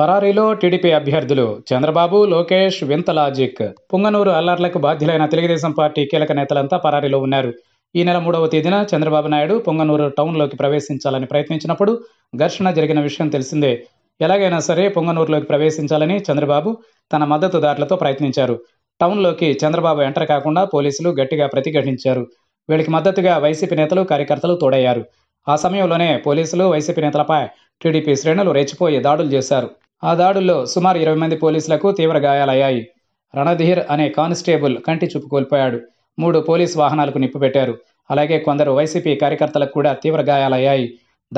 పరారీలో టీడీపీ అభ్యర్థులు చంద్రబాబు లోకేష్ వింత లాజిక్ పుంగనూరు అల్లర్లకు బాధ్యులైన తెలుగుదేశం పార్టీ కీలక నేతలంతా పరారీలో ఉన్నారు ఈ నెల మూడవ తేదీన చంద్రబాబు నాయుడు పొంగనూరు టౌన్లోకి ప్రవేశించాలని ప్రయత్నించినప్పుడు ఘర్షణ జరిగిన విషయం తెలిసిందే ఎలాగైనా సరే పొంగనూరులోకి ప్రవేశించాలని చంద్రబాబు తన మద్దతుదారులతో ప్రయత్నించారు టౌన్లోకి చంద్రబాబు ఎంటర్ కాకుండా పోలీసులు గట్టిగా ప్రతిఘటించారు వీళ్ళకి మద్దతుగా వైసీపీ నేతలు కార్యకర్తలు తోడయ్యారు ఆ సమయంలోనే పోలీసులు వైసీపీ నేతలపై టీడీపీ శ్రేణులు రెచ్చిపోయి దాడులు చేశారు ఆ దాడుల్లో సుమారు ఇరవై మంది పోలీసులకు తీవ్ర గాయాలయ్యాయి రణధీర్ అనే కానిస్టేబుల్ కంటి చూపు కోల్పోయాడు మూడు పోలీస్ వాహనాలకు నిప్పుపెట్టారు అలాగే కొందరు వైసీపీ కార్యకర్తలకు కూడా తీవ్ర గాయాలయ్యాయి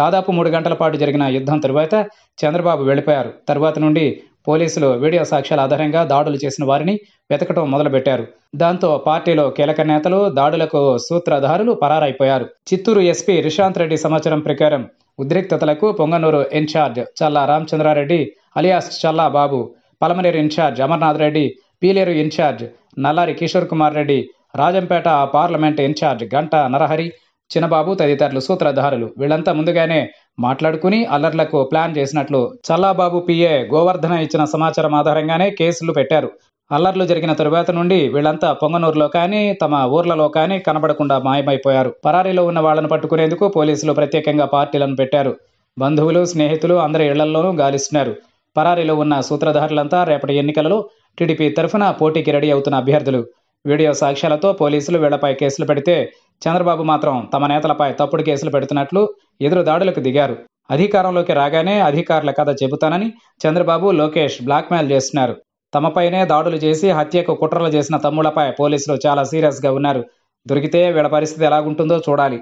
దాదాపు మూడు గంటల పాటు జరిగిన యుద్ధం తరువాత చంద్రబాబు వెళ్ళిపోయారు తర్వాత నుండి పోలీసులు వీడియో సాక్ష్యాల ఆధారంగా దాడులు చేసిన వారిని వెతకటం మొదలుపెట్టారు దాంతో పార్టీలో కీలక నేతలు దాడులకు సూత్రధారులు పరారైపోయారు చిత్తూరు ఎస్పీ రిషాంత్ రెడ్డి సమాచారం ప్రకారం ఉద్రిక్తతలకు Punganur incharge Challa Ramachandra Reddy alias Challa Babu Palamaner incharge Amarnath Reddy Pileru incharge Nallari Kishore Kumar Reddy Rajampet parliament incharge Ganta Narahari చిన్నబాబు తదితరులు సూత్రధారులు వీళ్లంతా ముందుగానే మాట్లాడుకుని అల్లర్లకు ప్లాన్ చేసినట్లు చల్లాబాబు పిఏ గోవర్ధన ఇచ్చిన సమాచారం ఆధారంగానే కేసులు పెట్టారు అల్లర్లు జరిగిన తరువాత నుండి వీళ్లంతా పొంగనూరులో కానీ తమ ఊర్లలో కానీ కనబడకుండా మాయమైపోయారు పరారీలో ఉన్న వాళ్లను పట్టుకునేందుకు పోలీసులు ప్రత్యేకంగా పార్టీలను పెట్టారు బంధువులు స్నేహితులు అందరి ఇళ్లలోనూ గాలిస్తున్నారు పరారీలో ఉన్న సూత్రధారులంతా రేపటి ఎన్నికలలో టీడీపీ తరఫున పోటీకి రెడీ అవుతున్న అభ్యర్థులు వీడియో సాక్ష్యాలతో పోలీసులు వీళ్లపై కేసులు పెడితే చంద్రబాబు మాత్రం తమ నేతలపై తప్పుడు కేసులు పెడుతున్నట్లు ఎదురు దాడులకు దిగారు అధికారంలోకి రాగానే అధికారుల కథ చెబుతానని చంద్రబాబు లోకేష్ బ్లాక్మెయిల్ చేస్తున్నారు తమపైనే దాడులు చేసి హత్యకు కుట్రలు చేసిన తమ్ముళ్లపై పోలీసులు చాలా సీరియస్గా ఉన్నారు దొరికితే వీళ్ల పరిస్థితి ఎలాగుంటుందో చూడాలి